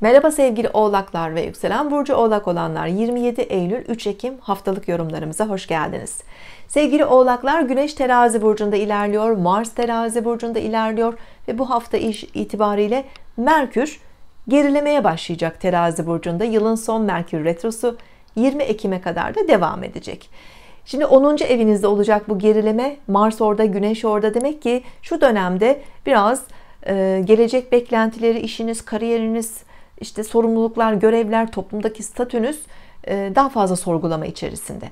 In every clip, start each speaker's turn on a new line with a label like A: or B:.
A: Merhaba sevgili oğlaklar ve yükselen burcu oğlak olanlar 27 Eylül 3 Ekim haftalık yorumlarımıza hoş geldiniz. Sevgili oğlaklar güneş terazi burcunda ilerliyor, Mars terazi burcunda ilerliyor ve bu hafta iş itibariyle Merkür gerilemeye başlayacak terazi burcunda yılın son Merkür retrosu 20 Ekim'e kadar da devam edecek. Şimdi 10. evinizde olacak bu gerileme Mars orada Güneş orada demek ki şu dönemde biraz gelecek beklentileri işiniz kariyeriniz işte sorumluluklar, görevler, toplumdaki statünüz e, daha fazla sorgulama içerisinde.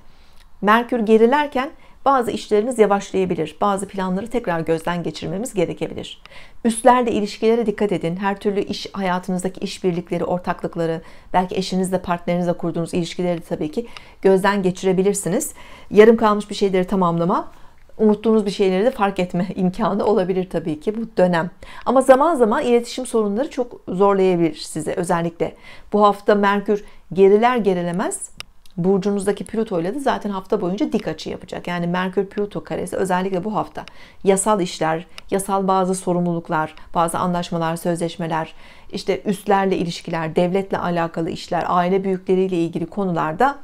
A: Merkür gerilerken bazı işleriniz yavaşlayabilir. Bazı planları tekrar gözden geçirmemiz gerekebilir. Üstlerde ilişkilere dikkat edin. Her türlü iş hayatınızdaki işbirlikleri, ortaklıkları, belki eşinizle, partnerinizle kurduğunuz ilişkileri tabii ki gözden geçirebilirsiniz. Yarım kalmış bir şeyleri tamamlama unuttuğunuz bir şeyleri de fark etme imkanı olabilir tabii ki bu dönem. Ama zaman zaman iletişim sorunları çok zorlayabilir size özellikle. Bu hafta Merkür geriler gerilemez burcunuzdaki Plüto ile de zaten hafta boyunca dik açı yapacak. Yani Merkür Plüto karesi özellikle bu hafta yasal işler, yasal bazı sorumluluklar, bazı anlaşmalar, sözleşmeler, işte üstlerle ilişkiler, devletle alakalı işler, aile büyükleriyle ilgili konularda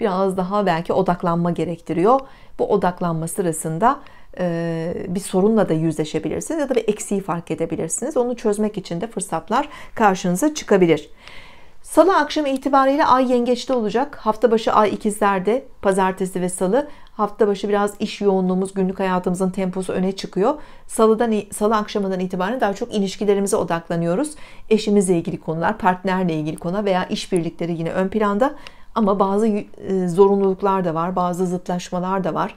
A: biraz daha belki odaklanma gerektiriyor. Bu odaklanma sırasında e, bir sorunla da yüzleşebilirsiniz ya da bir eksiği fark edebilirsiniz. Onu çözmek için de fırsatlar karşınıza çıkabilir. Salı akşamı itibariyle ay yengeçte olacak. Hafta başı ay ikizlerde, pazartesi ve salı. Hafta başı biraz iş yoğunluğumuz, günlük hayatımızın temposu öne çıkıyor. Salıdan salı akşamından itibaren daha çok ilişkilerimize odaklanıyoruz. Eşimizle ilgili konular, partnerle ilgili konular veya iş birlikleri yine ön planda. Ama bazı e, zorunluluklar da var, bazı zıtlaşmalar da var.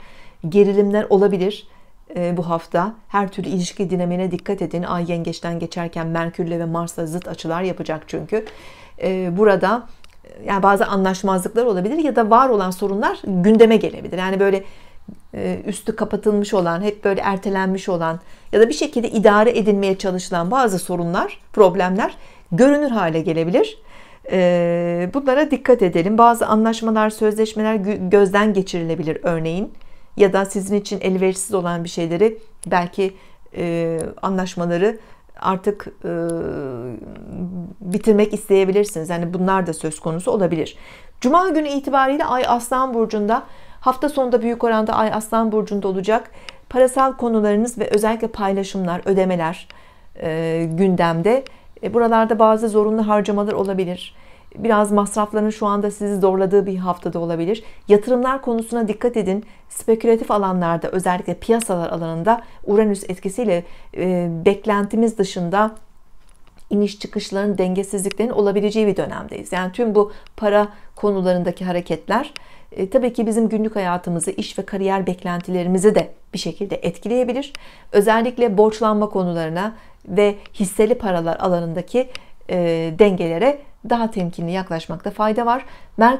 A: Gerilimler olabilir e, bu hafta. Her türlü ilişki dinamine dikkat edin. Ay yengeçten geçerken Merkürle ve Mars'la zıt açılar yapacak çünkü. E, burada yani bazı anlaşmazlıklar olabilir ya da var olan sorunlar gündeme gelebilir. Yani böyle üstü kapatılmış olan, hep böyle ertelenmiş olan ya da bir şekilde idare edilmeye çalışılan bazı sorunlar, problemler görünür hale gelebilir. Ee, bunlara dikkat edelim. Bazı anlaşmalar, sözleşmeler gözden geçirilebilir örneğin. Ya da sizin için elverişsiz olan bir şeyleri belki e, anlaşmaları artık e, bitirmek isteyebilirsiniz. Yani bunlar da söz konusu olabilir. Cuma günü itibariyle Ay Aslan Burcu'nda hafta sonunda büyük oranda Ay Aslan Burcu'nda olacak. Parasal konularınız ve özellikle paylaşımlar, ödemeler e, gündemde. E, buralarda bazı zorunlu harcamalar olabilir. Biraz masrafların şu anda sizi zorladığı bir haftada olabilir. Yatırımlar konusuna dikkat edin. Spekülatif alanlarda özellikle piyasalar alanında Uranüs etkisiyle e, beklentimiz dışında iniş çıkışların dengesizliklerin olabileceği bir dönemdeyiz. Yani tüm bu para konularındaki hareketler e, tabii ki bizim günlük hayatımızı, iş ve kariyer beklentilerimizi de bir şekilde etkileyebilir. Özellikle borçlanma konularına, ve hisseli paralar alanındaki dengelere daha temkinli yaklaşmakta fayda var. Merkür